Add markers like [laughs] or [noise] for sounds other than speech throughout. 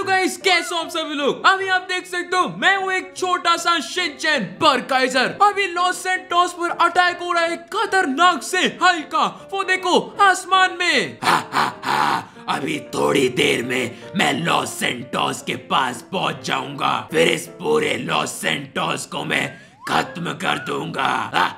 Hello guys कैसे हो आप सभी लोग अभी आप देख सकते हो मैं हूँ एक छोटा सा शिनचैन बर्काइजर अभी लॉस सेंटोस पर अटैक हो रहा है खतरनाक से हल्का वो देखो आसमान में अभी थोड़ी देर में मैं लॉस सेंटोस के पास पहुंच जाऊंगा फिर इस पूरे लॉस सेंटोस को मैं खत्म कर दूंगा [laughs]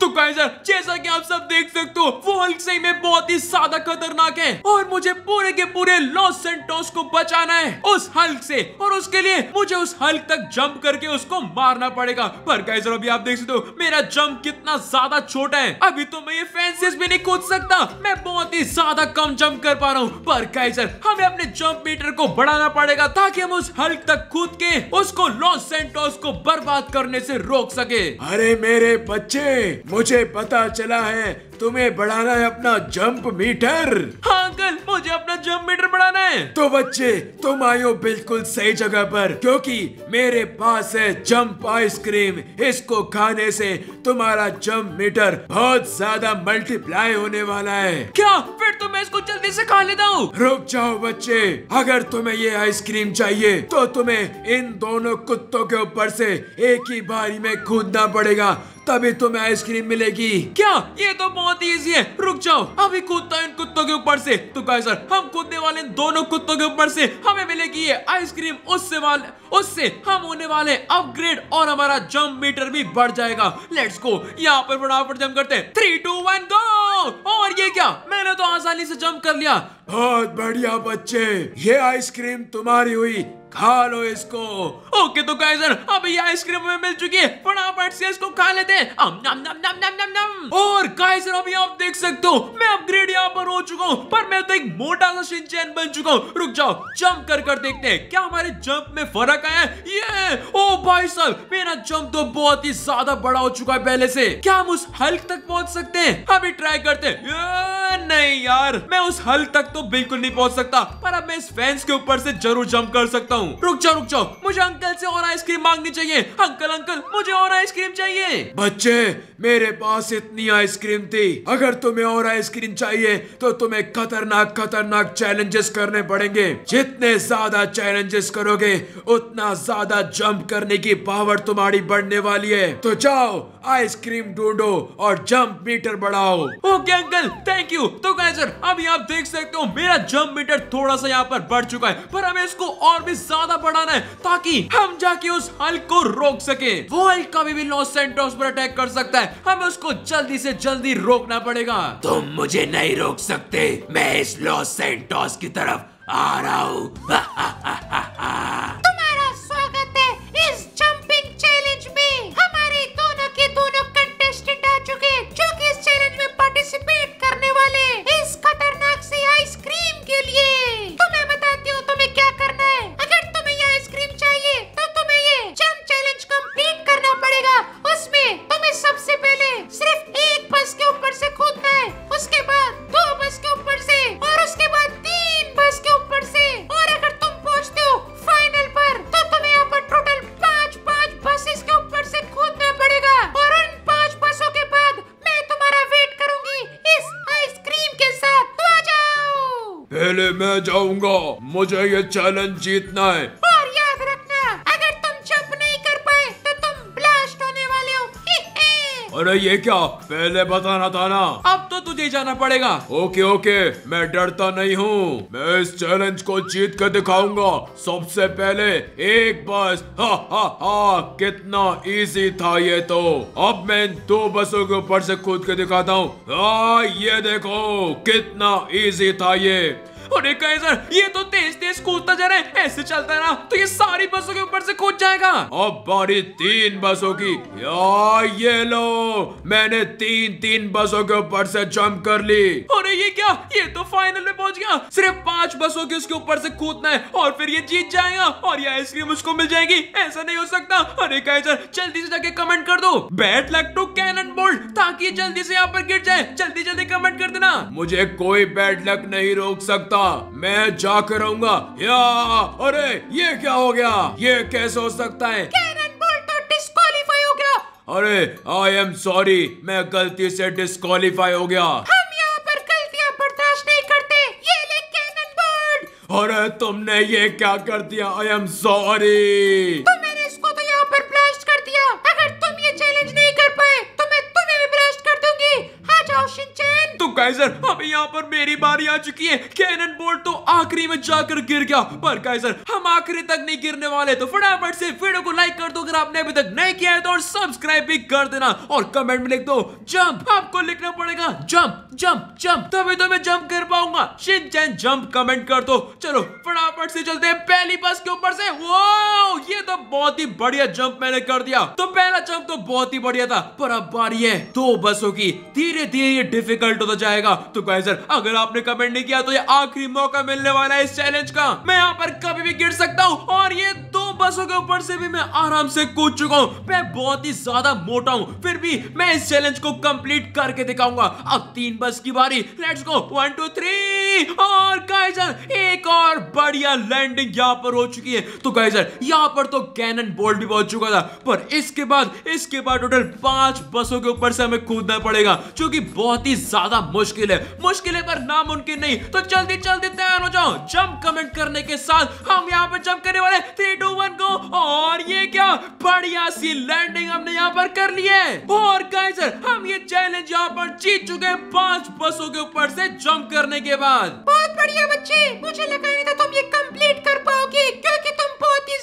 तो काइजर जैसा कि आप सब देख सकते हो वो हल्क सही में बहुत ही ज्यादा खतरनाक है और मुझे पूरे के पूरे लॉस सेंटोस को बचाना है उस हल्क से और उसके लिए मुझे उस हल्क तक जंप करके उसको मारना पड़ेगा पर काइजर अभी आप देख सकते हो मेरा जंप कितना ज्यादा छोटा है अभी तो मैं ये फैंसेस भी नहीं कूद सकता मैं बहुत ही ज्यादा कम जम्प कर पा रहा हूँ पर काइजर हमें अपने जम्प मीटर को बढ़ाना पड़ेगा ताकि हम उस हल्क तक कूद के उसको लॉस सेंटोस को बर्बाद बात करने से रोक सके अरे मेरे बच्चे मुझे पता चला है तुम्हें बढ़ाना है अपना जंप मीटर हाँ अंकल मुझे अपना जंप मीटर बढ़ाना है तो बच्चे तुम आयो बिल्कुल सही जगह पर क्योंकि मेरे पास है जंप आइसक्रीम इसको खाने से तुम्हारा जंप मीटर बहुत ज्यादा मल्टीप्लाई होने वाला है क्या फिर तो मैं इसको जल्दी से खा लेता हूँ रुक जाओ बच्चे अगर तुम्हें ये आइसक्रीम चाहिए तो तुम्हें इन दोनों कुत्तों के ऊपर से एक ही बारी में कूदना पड़ेगा तभी तुम्हें आइसक्रीम मिलेगी क्या ये तो बहुत इजी है रुक जाओ अभी कूदता है इन कुत्तों के ऊपर से तो गाय सर हम कूदने वाले दोनों कुत्तों के ऊपर से हमें मिलेगी ये आइसक्रीम उससे वाले उससे हम होने वाले अपग्रेड और हमारा जंप मीटर भी बढ़ जाएगा लेट्स गो यहाँ पर फटाफट जंप करते हैं थ्री टू वन गो और ये क्या मैंने तो आसानी से जंप कर लिया बहुत बढ़िया बच्चे ये आइसक्रीम तुम्हारी हुई खा लो इसको ओके तो कैसर अभी ये आइसक्रीम हमें मिल चुकी है फटाफट से इसको खा लेते हैं और कैसर अभी आप देख सकते हो मैं अपग्रेड यहाँ पर हो चुका हूँ पर मैं तो एक मोटा सा शिनचैन बन चुका हूँ रुक जाओ जंप कर कर देखते हैं क्या हमारे जंप में फर्क आया ये ओ भाई साहब मेरा जंप तो बहुत ही ज्यादा बड़ा हो चुका है पहले से क्या हम उस हल्क तक पहुँच सकते हैं अभी ट्राई करते हैं नहीं यार मैं उस हल्क तक तो बिल्कुल नहीं पहुँच सकता पर अब मैं इस फैंस के ऊपर से जरूर जम्प कर सकता हूँ हूँ रुक जाओ रुक जाओ मुझे अंकल से और आइसक्रीम मांगनी चाहिए अंकल अंकल मुझे और आइसक्रीम चाहिए बच्चे मेरे पास इतनी आइसक्रीम थी अगर तुम्हें और आइसक्रीम चाहिए तो तुम्हें खतरनाक खतरनाक चैलेंजेस करने पड़ेंगे जितने ज्यादा चैलेंजेस करोगे उतना ज्यादा जंप करने की पावर तुम्हारी बढ़ने वाली है तो जाओ आइसक्रीम ढूंढो और जंप मीटर बढ़ाओ ओके अंकल थैंक यू तो कैसे अभी आप देख सकते हो मेरा जंप मीटर थोड़ा सा यहाँ पर बढ़ चुका है पर हमें इसको और भी ज्यादा बढ़ाना है ताकि हम जाके उस हल्क को रोक सके वो हल्क कभी भी लॉस सेंटोस पर अटैक कर सकता है हमें उसको जल्दी से जल्दी रोकना पड़ेगा तुम मुझे नहीं रोक सकते मैं इस लॉस सेंटोस की तरफ आ रहा हूँ पार्टिसिपेट करने वाले इस खतरनाक सी आइसक्रीम के लिए ये चैलेंज जीतना है और याद रखना अगर तुम चुप नहीं कर पाए तो तुम ब्लास्ट होने वाले हो अरे ये क्या पहले बताना था ना अब तो तुझे जाना पड़ेगा ओके ओके मैं डरता नहीं हूँ मैं इस चैलेंज को जीत कर दिखाऊंगा सबसे पहले एक बस हा हा हा कितना इजी था ये तो अब मैं इन दो बसों के ऊपर से कूद के दिखाता हूँ ये देखो कितना इजी था ये अरे कहीं सर ये तो तेज तेज कूदता जा रहा है ऐसे चलता रहा तो ये सारी बसों के ऊपर से कूद जाएगा अब बारी तीन बसों की ये लो मैंने तीन तीन बसों के ऊपर से जंप कर ली अरे ये क्या ये तो फाइनल में पहुंच गया सिर्फ पांच बसों के उसके ऊपर से कूदना है और फिर ये जीत जाएगा और ये आइसक्रीम उसको मिल जाएगी ऐसा नहीं हो सकता अरे कहे सर जल्दी से जाके कमेंट कर दो bad luck to Cannonbolt ताकि जल्दी से यहाँ पर गिर जाए जल्दी जल्दी कमेंट कर देना मुझे कोई बैट लक नहीं रोक सकता सकता मैं जा कर रहूंगा या अरे ये क्या हो गया ये कैसे हो सकता है हो गया। अरे आई एम सॉरी मैं गलती से डिस्कालीफाई हो गया हम यहाँ पर गलतियाँ बर्दाश्त नहीं करते ये ले कैनन बोर्ड अरे तुमने ये क्या कर दिया आई एम सॉरी तो मैंने इसको तो यहाँ पर ब्लास्ट कर दिया अगर तुम ये चैलेंज नहीं कर पाए तो मैं तुम्हें भी ब्लास्ट कर दूंगी हाँ जाओ शिनचैन तू गाइजर यहाँ पर मेरी बारी आ चुकी है कैनन बोल्ट तो आखिरी में जाकर गिर गया पर गाइजर हम आखिरी तक नहीं गिरने वाले तो फटाफट से वीडियो को लाइक कर दो अगर आपने अभी तक नहीं किया है तो और सब्सक्राइब भी कर देना और कमेंट में लिख दो जंप आपको लिखना पड़ेगा जंप जंप जंप तभी तो मैं जंप कर पाऊंगा शिनचैन जंप कमेंट कर दो चलो फटाफट से चलते हैं पहली बस के ऊपर से वो ये तो बहुत ही बढ़िया जंप मैंने कर दिया तो पहला जंप तो बहुत ही बढ़िया था पर अब बारी है दो बसों की धीरे धीरे ये डिफिकल्ट होता जाएगा तो गाइजर अगर आपने कमेंट नहीं किया तो ये आखिरी मौका मिलने वाला है इस चैलेंज का मैं यहाँ पर कभी भी गिर सकता हूँ और ये दो बसों के ऊपर से भी मैं आराम से कूद चुका हूँ मैं बहुत ही ज्यादा मोटा हूँ फिर भी मैं इस चैलेंज को कम्प्लीट करके दिखाऊंगा अब तीन बस की बारी let's go one two three और गाइजर एक और बढ़िया लैंडिंग यहाँ पर हो चुकी है तो गाइजर यहाँ पर तो कैनन बोल्ट भी पहुंच चुका था पर इसके बाद इसके बाद टोटल पांच बसों के ऊपर से हमें कूदना पड़ेगा जो कि बहुत ही ज्यादा मुश्किल है मुश्किलें पर नामुमकिन नहीं तो जल्दी जल्दी तैयार हो जाओ जंप कमेंट करने के साथ हम यहाँ पे जंप करने वाले थ्री टू वन गो और ये क्या बढ़िया सी लैंडिंग हमने यहाँ पर कर ली है और गाइस हम ये चैलेंज यहाँ पर जीत चुके हैं पांच बसों के ऊपर से जंप करने के बाद बहुत बढ़िया बच्चे मुझे लगा नहीं था तुम ये कंप्लीट कर पाओगे क्योंकि तुम बहुत ही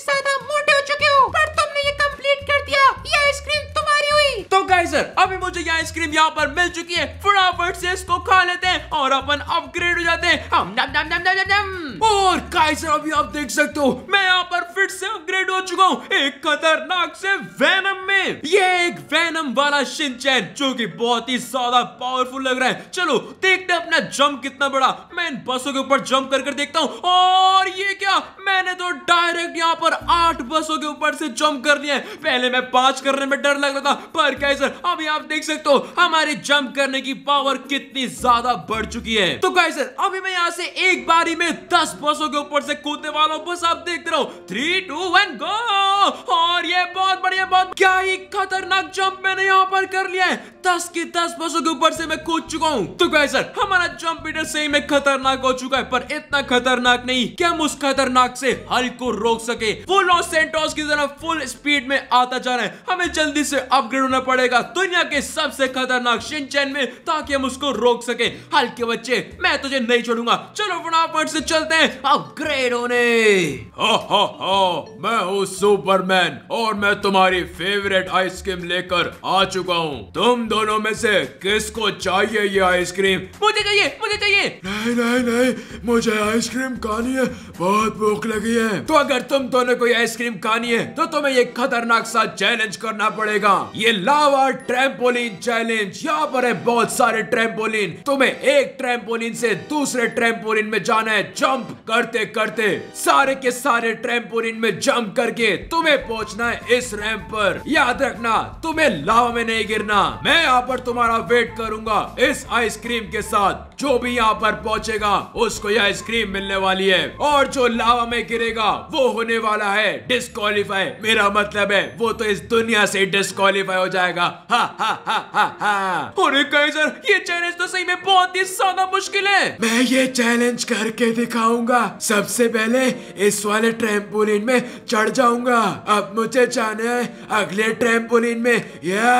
अंदर अभी मुझे ये आइसक्रीम यहाँ पर मिल चुकी है फटाफट से इसको खा लेते हैं और अपन अपग्रेड हो जाते हैं और गाइस अभी आप देख सकते हो मैं यहाँ पर फिर से अपग्रेड हो चुका हूँ एक खतरनाक से वैनम में ये एक वैनम वाला शिनचैन जो कि बहुत ही ज्यादा पावरफुल लग रहा है चलो देखते हैं अपना जंप कितना बड़ा मैं इन बसों के ऊपर जंप कर कर देखता हूँ और ये क्या मैंने तो डायरेक्ट यहाँ पर आठ बसों के ऊपर से जंप कर लिया है पहले मैं पांच करने में डर लग रहा था पर कैसर अभी आप देख सकते हो हमारी जंप करने की पावर कितनी ज्यादा बढ़ चुकी है तो कैसर अभी मैं यहाँ से एक बारी में दस बसों के ऊपर से कूदने वाला हूँ बस आप देखते रहो three three two one go और ये बहुत बढ़िया बहुत क्या ही खतरनाक जंप मैंने यहाँ पर कर लिया है दस की दस बसों के ऊपर से मैं कूद चुका हूँ तो क्या सर हमारा जंप मीटर सही में खतरनाक हो चुका है पर इतना खतरनाक नहीं कि हम उस खतरनाक से हल को रोक सके वो लॉस सेंटोस की तरह फुल स्पीड में आता जा रहा है हमें जल्दी से अपग्रेड होना पड़ेगा दुनिया के सबसे खतरनाक शिनचैन में ताकि हम उसको रोक सके हल्के बच्चे मैं तुझे नहीं छोड़ूंगा चलो फटाफट से चलते हैं अपग्रेड होने हो हो हो मैं हूँ सुपरमैन और मैं तुम्हारी फेवरेट आइसक्रीम लेकर आ चुका हूँ तुम दोनों में से किसको चाहिए ये आइसक्रीम मुझे चाहिए मुझे चाहिए नहीं नहीं नहीं मुझे आइसक्रीम खानी है बहुत भूख लगी है तो अगर तुम दोनों को आइसक्रीम खानी है तो तुम्हें ये खतरनाक सा चैलेंज करना पड़ेगा ये लावा ट्रेम्पोलिन चैलेंज यहाँ पर है बहुत सारे ट्रेम्पोलिन तुम्हें एक ट्रेम्पोलिन से दूसरे ट्रेम्पोलिन में जाना है जंप करते करते सारे के सारे ट्रेम्पोलिन मिनट में जंप करके तुम्हें पहुंचना है इस रैंप पर याद रखना तुम्हें लावा में नहीं गिरना मैं यहाँ पर तुम्हारा वेट करूंगा इस आइसक्रीम के साथ जो भी यहाँ पर पहुंचेगा उसको यह आइसक्रीम मिलने वाली है और जो लावा में गिरेगा वो होने वाला है डिस्कालीफाई मेरा मतलब है वो तो इस दुनिया से डिस्कालीफाई हो जाएगा हा हा हा हा हा ये चैलेंज तो सही में बहुत ही ज्यादा मुश्किल है मैं ये चैलेंज करके दिखाऊंगा सबसे पहले इस वाले ट्रेम्पोलिन में चढ़ जाऊंगा अब मुझे जाना है अगले ट्रेम्पोलिन में या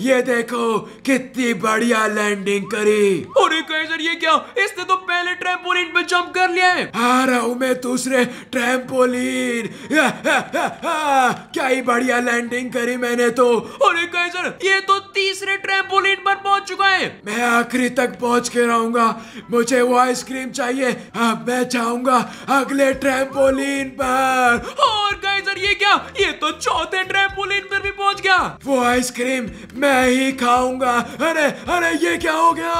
ये देखो कितनी बढ़िया लैंडिंग करी अरे कहीं ये क्या इसने तो पहले ट्रैम्पोलिन पे जंप कर लिया है आ रहा हूँ मैं दूसरे ट्रैम्पोलिन क्या ही बढ़िया लैंडिंग करी मैंने तो अरे कहीं ये तो तीसरे ट्रैम्पोलिन पर पहुंच चुका है मैं आखिरी तक पहुंच के रहूंगा मुझे वो आइसक्रीम चाहिए अब हाँ, मैं जाऊंगा अगले ट्रैम्पोलिन पर और कहीं सर ये क्या ये तो चौथे ट्रैम्पोलिन पर भी पहुंच गया वो आइसक्रीम मैं ही खाऊंगा अरे अरे ये क्या हो गया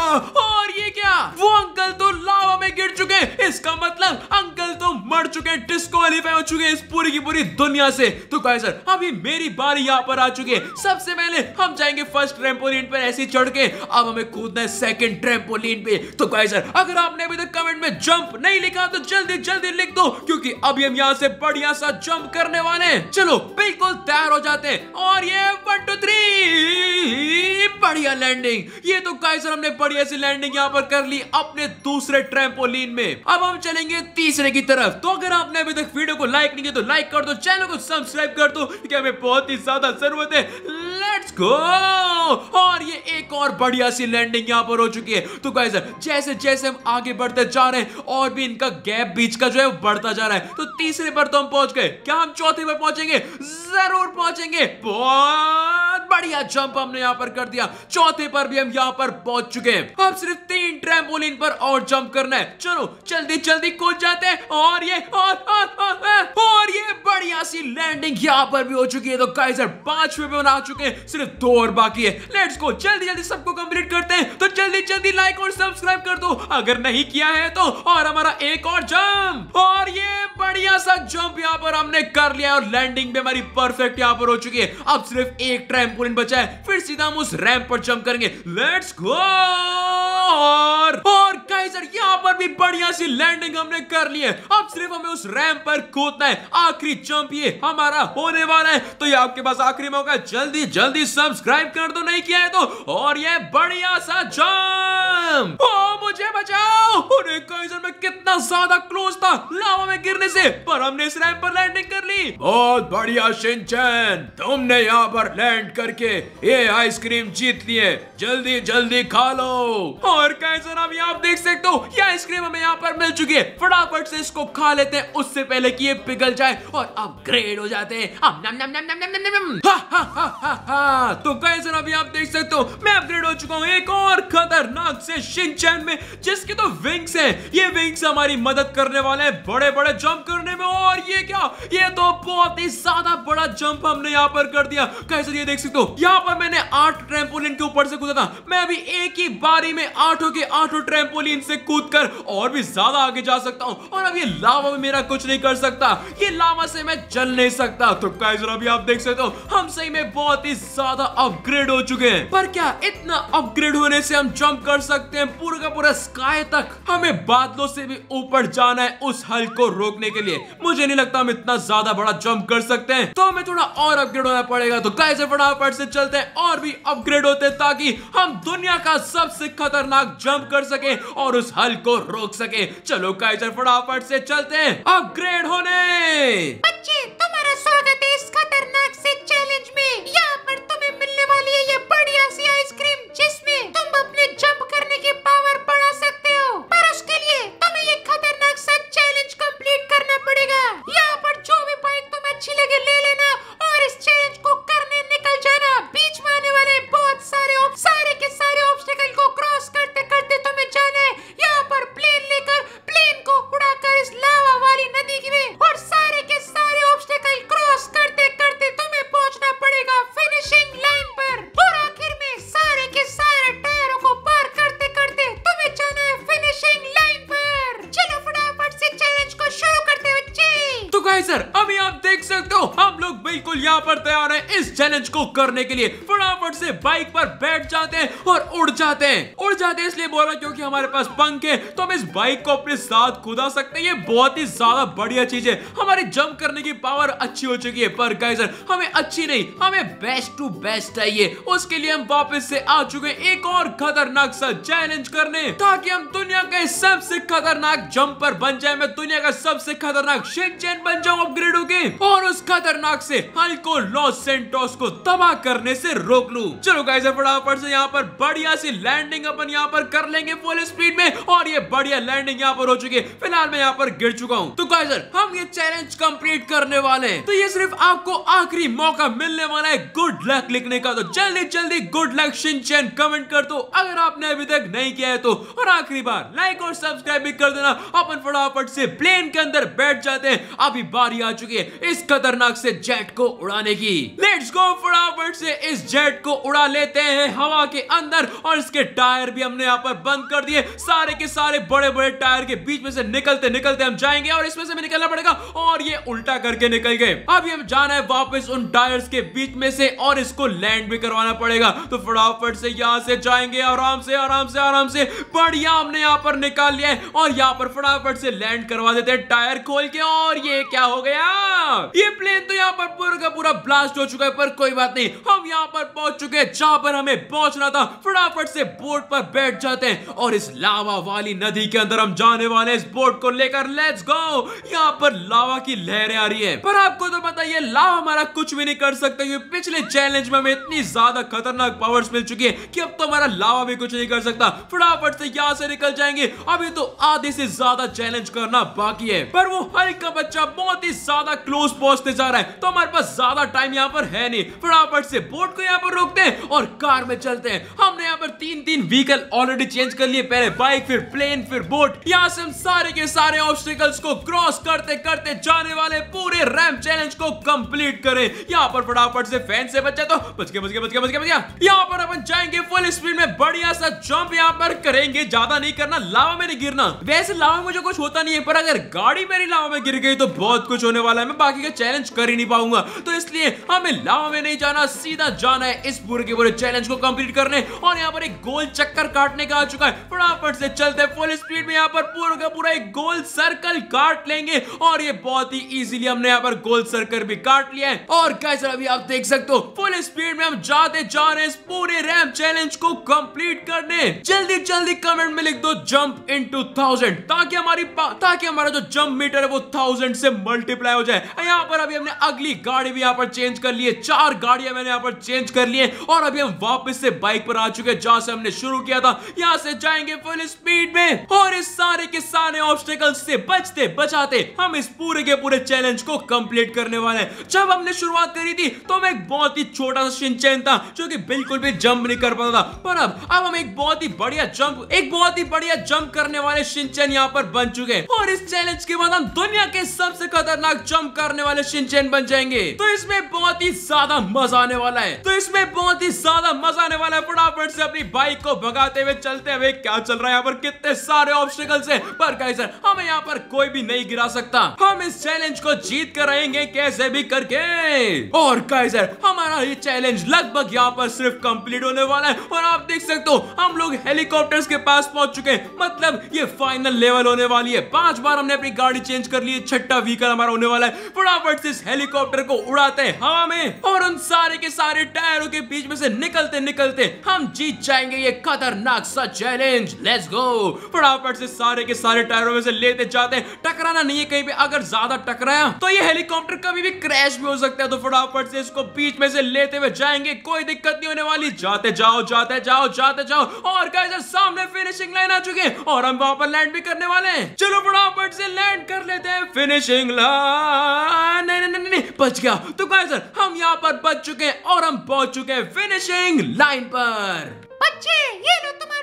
और ये क्या वो अंकल तो लावा में गिर चुके इसका मतलब अंकल तो मर चुके डिस्कालीफाई हो चुके इस पूरी की पूरी दुनिया से तो कहे सर अभी मेरी बारी यहाँ पर आ चुकी है सबसे पहले हम जाएंगे फर्स्ट ट्रेम्पोलिन पर ऐसी चढ़ के अब हमें कूदना है सेकंड ट्रेम्पोलिन पे तो कहे सर अगर आपने अभी तक कमेंट में जंप नहीं लिखा तो जल्दी जल्दी लिख दो क्योंकि अभी हम यहाँ से बढ़िया सा जंप करने वाले हैं चलो बिल्कुल तैयार हो जाते हैं और ये वन टू थ्री बढ़िया लैंडिंग ये तो काइसर हमने बढ़िया सी लैंडिंग यहाँ पर कर ली अपने दूसरे ट्रेम्पोलिन में अब हम चलेंगे तीसरे की तरफ तो अगर आपने अभी तक वीडियो को लाइक नहीं किया तो लाइक कर दो चैनल को सब्सक्राइब कर दो क्योंकि हमें बहुत ही ज्यादा जरूरत है लेट्स गो और ये एक और बढ़िया सी लैंडिंग यहाँ पर हो चुकी है तो गाइजर जैसे जैसे हम आगे बढ़ते जा रहे हैं और भी इनका गैप बीच का जो है वो बढ़ता जा रहा है तो तीसरे पर तो हम पहुंच गए क्या हम चौथे पर पहुंचेंगे जरूर पहुंचेंगे बहुत बढ़िया जंप हमने यहाँ पर कर दिया चौथे पर भी हम यहाँ पर पहुंच चुके हैं अब सिर्फ तीन ट्रैम्पोलिन पर और जंप करना है चलो जल्दी जल्दी कूद जाते हैं और ये और और, और, और ये बढ़िया सी लैंडिंग यहाँ पर भी हो चुकी है तो गाइजर पांचवे पे बना चुके हैं सिर्फ दो और बाकी है लेट्स गो जल्दी जल्दी सबको कंप्लीट करते हैं तो जल्दी जल्दी लाइक और सब्सक्राइब कर दो अगर नहीं किया है तो और हमारा एक और जम्प और ये बढ़िया सा जंप यहाँ पर हमने कर लिया और लैंडिंग भी हमारी परफेक्ट यहाँ पर हो चुकी है अब सिर्फ एक ट्रैम्पोलिन बचा है फिर सीधा हम उस रैंप पर जम करेंगे लेट्स गो और और गाइस यहाँ पर भी बढ़िया सी लैंडिंग हमने कर ली है अब सिर्फ हमें उस रैम पर कूदना है आखिरी जंप ये हमारा होने वाला है तो ये आपके पास आखिरी मौका जल्दी जल्दी सब्सक्राइब कर दो नहीं किया है तो और ये बढ़िया सा जंप ओ मुझे बचाओ अरे कैसर में कितना ज्यादा क्लोज था लावा में गिरने से पर हमने इस रैम पर लैंडिंग कर ली बहुत बढ़िया शिनचैन तुमने यहाँ पर लैंड करके ये आइसक्रीम जीत जीत है जल्दी जल्दी खा लो और कैसे अभी आप देख सकते हो ये आइसक्रीम हमें यहाँ पर मिल चुकी है फटाफट से इसको खा लेते हैं उससे पहले कि ये पिघल जाए और अब ग्रेड हो जाते हैं नम नम नम तो कैसे अभी आप देख सकते हो मैं अपग्रेड हो चुका हूँ एक और खतरनाक से शिनचैन में जिसके तो विंग्स हैं ये विंग्स हमारी मदद करने वाले हैं बड़े बड़े जंप करने में ये क्या ये तो बहुत ही ज्यादा बड़ा जंप हमने यहाँ पर कर दिया कैसे ये देख सकते हो यहाँ पर मैंने आठ ट्रेम्पोलिन के ऊपर से कूदा था मैं अभी एक ही बारी में आठों के आठों ट्रेम्पोलिन से कूद कर और भी ज्यादा आगे जा सकता हूँ और अब ये लावा में मेरा कुछ नहीं कर सकता ये लावा से मैं जल नहीं सकता तो कैसे अभी आप देख सकते हो हम सही में बहुत ही ज्यादा अपग्रेड हो चुके हैं पर क्या इतना अपग्रेड होने से हम जंप कर सकते हैं पूरा का पूरा स्काई तक हमें बादलों से भी ऊपर जाना है उस हल को रोकने के लिए मुझे नहीं नहीं लगता हम इतना ज्यादा बड़ा जंप कर सकते हैं तो हमें थोड़ा और अपग्रेड होना पड़ेगा तो कैसे फटाफट से चलते हैं और भी अपग्रेड होते हैं ताकि हम दुनिया का सबसे खतरनाक जंप कर सके और उस हल को रोक सके चलो कैसे फटाफट से चलते हैं अपग्रेड होने बच्चे चैलेंज को करने के लिए फटाफट से बाइक पर बैठ जाते हैं और उड़ जाते हैं चाहते इसलिए बोल रहा क्योंकि हमारे पास पंख है तो हम इस बाइक को अपने साथ खुदा सकते हैं ये बहुत ही ज्यादा बढ़िया चीज है हमारी जंप करने की पावर अच्छी हो चुकी है पर गाइजर हमें अच्छी नहीं हमें बेस्ट टू बेस्ट चाहिए उसके लिए हम वापस से आ चुके हैं एक और खतरनाक सा चैलेंज करने ताकि हम दुनिया के सबसे खतरनाक जम्पर बन जाए मैं दुनिया का सबसे खतरनाक शेनचेन बन जाऊं अपग्रेड होके और उस खतरनाक से हल्को लॉस सेंटोस को तबाह करने से रोक लू चलो गाइजर फटाफट से यहाँ पर बढ़िया सी लैंडिंग अपन यहाँ पर कर लेंगे फुल स्पीड में और ये बढ़िया लैंडिंग यहाँ पर हो चुकी है फिलहाल मैं यहाँ पर गिर चुका हूँ तो गाइजर हम ये चैलेंज कम्प्लीट करने वाले हैं तो ये सिर्फ आपको आखिरी मौका मिलने वाला है गुड लक लिखने का तो जल्दी जल्दी गुड लक शिनचैन कमेंट कर दो अगर आपने अभी तक नहीं किया है तो और आखिरी बार लाइक और सब्सक्राइब भी कर देना अपन फटाफट से प्लेन के अंदर बैठ जाते हैं अभी बारी आ चुकी है इस खतरनाक से जेट को उड़ाने की लेट्स गो फटाफट से इस जेट को उड़ा लेते हैं हवा के अंदर और इसके टायर भी हमने यहाँ पर बंद कर दिए सारे के सारे बड़े बड़े टायर के बीच में से निकलते निकलते हम जाएंगे और इसमें से भी निकलना पड़ेगा और ये उल्टा करके निकल गए अभी हम जाना है वापस उन टायर के बीच में से और इसको लैंड भी करवाना पड़ेगा तो फटाफट से यहाँ से जाएंगे आराम से आराम से आराम से बढ़िया हमने यहाँ पर निकाल लिया है और यहाँ पर फटाफट से लैंड करवा देते हैं टायर खोल के और ये क्या हो गया ये प्लेन तो यहाँ पर पूरा का पूरा ब्लास्ट हो चुका है पर कोई बात नहीं हम यहाँ पर पहुंच चुके हैं जहां पर हमें पहुंचना था फटाफट से बोर्ड पर बैठ जाते हैं और इस लावा वाली नदी के अंदर हम जाने वाले इस बोट को लेकर लेट्स गो यहाँ पर लावा की लहरें आ रही है पर आपको तो पता ये लावा हमारा कुछ भी नहीं कर सकते पिछले चैलेंज में हमें इतनी ज्यादा खतरनाक पावर्स मिल चुकी है कि अब तो हमारा लावा भी कुछ नहीं कर सकता फटाफट से यहाँ से निकल जाएंगे अभी तो आधे से ज्यादा चैलेंज करना बाकी है पर वो हर का बच्चा बहुत ही ज्यादा क्लोज पहुंचते जा रहा है तो हमारे पास ज्यादा टाइम यहाँ पर है नहीं फटाफट से बोट को यहाँ पर रोकते हैं और कार में चलते हैं हमने यहाँ पर तीन तीन व्हीकल ऑब्स्टिकल ऑलरेडी चेंज कर लिए पहले बाइक फिर प्लेन फिर बोट यहाँ से हम सारे के सारे ऑब्स्टिकल्स को क्रॉस करते करते जाने वाले पूरे रैम चैलेंज को कंप्लीट करें यहाँ पर फटाफट से फैन से बचा तो बच के बच के बच के बच के यहाँ पर अपन जाएंगे फुल स्पीड में बढ़िया सा जंप यहाँ पर करेंगे ज्यादा नहीं करना लावा में नहीं गिरना वैसे लावा में मुझे कुछ होता नहीं है पर अगर गाड़ी मेरी लावा में गिर गई तो बहुत कुछ होने वाला है मैं बाकी का चैलेंज कर ही नहीं पाऊंगा तो इसलिए हमें लावा में नहीं जाना सीधा जाना है इस पूरे के पूरे चैलेंज को कंप्लीट करने और यहाँ पर एक गोल चक्कर सर काटने का आ चुका है फटाफट से चलते फुल स्पीड में यहाँ पर पूरा का पूरा एक गोल सर्कल काट लेंगे और ये बहुत ही इजीली हमने यहाँ पर गोल सर्कल भी काट लिया है और कैसे अभी आप देख सकते हो फुल स्पीड में हम जाते जा रहे हैं पूरे रैम चैलेंज को कम्प्लीट करने जल्दी जल्दी कमेंट में लिख दो जम्प इन टू थाउजेंड ताकि हमारी ताकि हमारा जो जम्प मीटर है वो थाउजेंड से मल्टीप्लाई हो जाए यहाँ पर अभी हमने अगली गाड़ी भी यहाँ पर चेंज कर ली है चार गाड़ियां मैंने यहाँ पर चेंज कर ली है और अभी हम वापस से बाइक पर आ चुके हैं जहां से हमने शुरू किया गया था यहाँ से जाएंगे फुल स्पीड में और इस सारे के सारे ऑब्स्टिकल से बचते बचाते हम इस पूरे के पूरे चैलेंज को कंप्लीट करने वाले हैं जब हमने शुरुआत करी थी तो हम एक बहुत ही छोटा सा शिनचैन था जो कि बिल्कुल भी जंप नहीं कर पाता था पर अब अब हम एक बहुत ही बढ़िया जंप एक बहुत ही बढ़िया जंप करने वाले शिनचैन यहाँ पर बन चुके हैं और इस चैलेंज के बाद हम दुनिया के सबसे खतरनाक जंप करने वाले शिनचैन बन जाएंगे तो इसमें बहुत ही ज्यादा मजा आने वाला है तो इसमें बहुत ही ज्यादा मजा आने वाला है फटाफट से अपनी बाइक को भगा लगाते हुए चलते हुए क्या चल रहा है यहाँ पर कितने सारे ऑब्स्टिकल है पर कैसे हमें यहाँ पर कोई भी नहीं गिरा सकता हम इस चैलेंज को जीत कर रहेंगे कैसे भी करके और कैसे हमारा ये चैलेंज लगभग यहाँ पर सिर्फ कंप्लीट होने वाला है और आप देख सकते हो हम लोग हेलीकॉप्टर के पास पहुंच चुके हैं मतलब ये फाइनल लेवल होने वाली है पांच बार हमने अपनी गाड़ी चेंज कर ली छठा व्हीकल हमारा होने वाला है फटाफट से इस हेलीकॉप्टर को उड़ाते हैं हवा में और उन सारे के सारे टायरों के बीच में से निकलते निकलते हम जीत जाएंगे ये खतर खतरनाक सा चैलेंज लेट्स गो फटाफट से सारे के सारे टायरों में से लेते जाते हैं टकराना नहीं है कहीं भी अगर ज्यादा टकराया तो ये हेलीकॉप्टर कभी भी क्रैश भी हो सकता है तो फटाफट से इसको बीच में से लेते हुए जाएंगे कोई दिक्कत नहीं होने वाली जाते जाओ जाते जाओ जाते जाओ और गाइस सामने फिनिशिंग लाइन आ चुके और हम वहां पर लैंड भी करने वाले हैं चलो फटाफट से लैंड कर लेते हैं फिनिशिंग लाइन नहीं नहीं नहीं बच गया तो गाइस हम यहाँ पर बच चुके हैं और हम पहुंच चुके हैं फिनिशिंग लाइन पर बच्चे ये लो तुम्हारा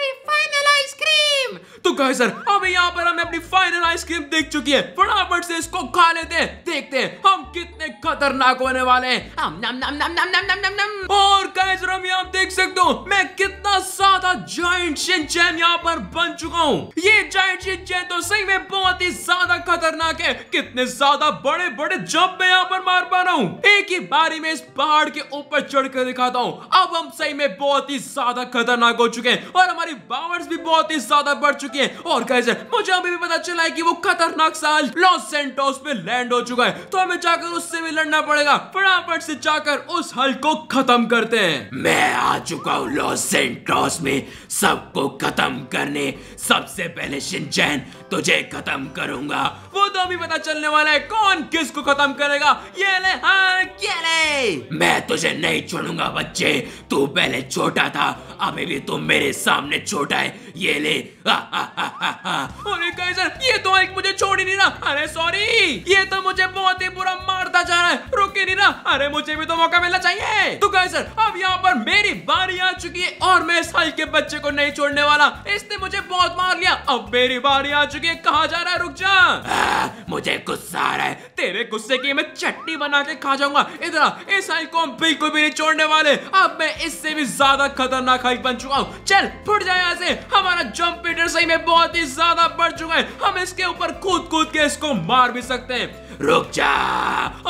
फाइनल आइसक्रीम तो कहे सर हमें यहाँ पर हमें अपनी फाइनल आइसक्रीम देख चुकी है फटाफट से इसको खा लेते हैं देखते हैं हम कितने खतरनाक होने वाले हैं नम नम नम नम नम नम नम नम और गाइस हम यहाँ देख सकते हो मैं कितना सादा जाइंट शिनचैन यहाँ पर बन चुका हूँ ये जाइंट चैन तो सही में बहुत ही ज्यादा खतरनाक है कितने ज्यादा बड़े बड़े जब मैं यहाँ पर मार पा रहा हूँ एक ही बारी में इस पहाड़ के ऊपर चढ़ कर दिखाता हूँ अब हम सही में बहुत ही ज्यादा खतरनाक हो चुके हैं और हमारी बावन पावर्स भी बहुत ही ज्यादा बढ़ चुकी हैं और कैसे मुझे अभी भी पता चला है कि वो खतरनाक साल लॉस सेंटोस पे लैंड हो चुका है तो हमें जाकर उससे भी लड़ना पड़ेगा फटाफट से जाकर उस हल को खत्म करते हैं मैं आ चुका हूँ लॉस सेंटोस में सबको खत्म करने सबसे पहले शिनचैन तुझे खत्म करूंगा वो तो अभी पता चलने वाला है कौन किस को खत्म करेगा ये ले हाँ ये ले मैं तुझे नहीं छोड़ूंगा बच्चे तू पहले छोटा था अभी भी तुम मेरे सामने छोटा है ये ले अरे [laughs] सर ये तो एक मुझे छोड़ ही नहीं ना अरे सॉरी ये तो मुझे बहुत ही बुरा मारता जा रहा है रुके नहीं ना अरे मुझे भी तो मौका मिलना चाहिए तो सर अब यहाँ पर मेरी बारी आ चुकी है और मैं साल के बच्चे को नहीं छोड़ने वाला इसने मुझे बहुत मार लिया अब मेरी बारी आ चुकी है कहा जा रहा है रुक जा मुझे गुस्सा आ रहा है तेरे गुस्से की मैं चटनी बना के खा जाऊंगा इधर इस हाई को हम बिल्कुल भी नहीं छोड़ने वाले अब मैं इससे भी ज्यादा खतरनाक हाई बन चुका हूँ चल फुट जाए हमारा जंप ट्विटर सही में बहुत ही ज्यादा बढ़ चुका है हम इसके ऊपर कूद कूद के इसको मार भी सकते हैं रुक जा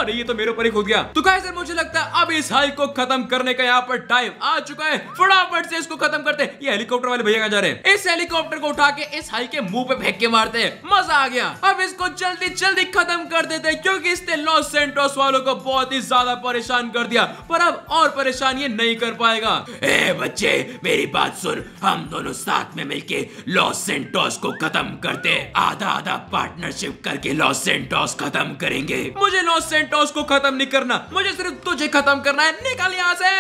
अरे ये तो मेरे ऊपर ही खुद गया तो गाइस मुझे लगता है अब इस हाइक को खत्म करने का यहाँ पर टाइम आ चुका है फटाफट से इसको खत्म करते ये हेलीकॉप्टर वाले भैया जा रहे हैं इस हेलीकॉप्टर को उठा के इस हाइक के मुंह पे फेंक के मारते हैं मजा आ गया अब इसको जल्दी जल्दी खत्म कर देते हैं क्योंकि इसने लॉस सेंटोस वालों को बहुत ही ज्यादा परेशान कर दिया पर अब और परेशान ये नहीं कर पाएगा ए बच्चे मेरी बात सुन हम दोनों साथ में मिलके लॉस सेंटोस को खत्म करते आधा आधा पार्टनरशिप करके लॉस सेंटोस खत्म करेंगे मुझे लॉस सेंटोस को खत्म नहीं करना मुझे सिर्फ तुझे खत्म करना है निकल यहाँ से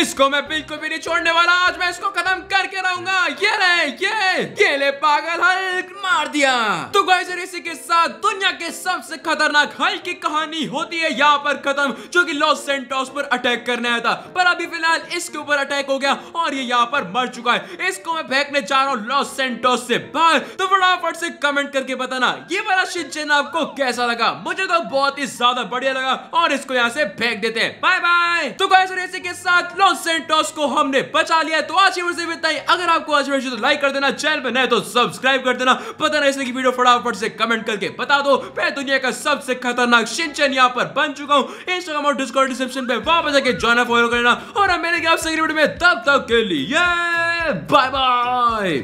इसको मैं बिल्कुल भी नहीं छोड़ने वाला आज मैं इसको खत्म करके रहूंगा ये रहे ये ये पागल हल्क मार दिया तो गाइस इसी के साथ दुनिया के सबसे खतरनाक हल्क की कहानी होती है यहाँ पर खत्म जो की लॉस सेंटोस पर अटैक करने आया था पर अभी फिलहाल इसके ऊपर अटैक हो गया और ये यहाँ पर मर चुका है इसको मैं फेंकने जा रहा हूँ लॉस सेंटोस से बाहर तो फटाफट से कमेंट करके बताना ये वाला शिट आपको कैसा लगा मुझे तो बहुत ही ज्यादा बढ़िया लगा और इसको यहाँ से फेंक देते हैं बाय बाय तो गाइस के साथ लॉस सेंटोस को हमने बचा लिया तो आज की इतना ही अगर आपको आज वीडियो तो लाइक कर देना चैनल पे नए तो सब्सक्राइब कर देना पता नहीं की वीडियो फटाफट से कमेंट करके बता दो मैं दुनिया का सबसे खतरनाक सिंचन यहाँ पर बन चुका हूँ इंस्टाग्राम और डिस्कॉर्ड डिस्क्रिप्शन पे वापस जाके ज्वाइन फॉलो करना और मेरे आपसे तब तक के लिए बाय बाय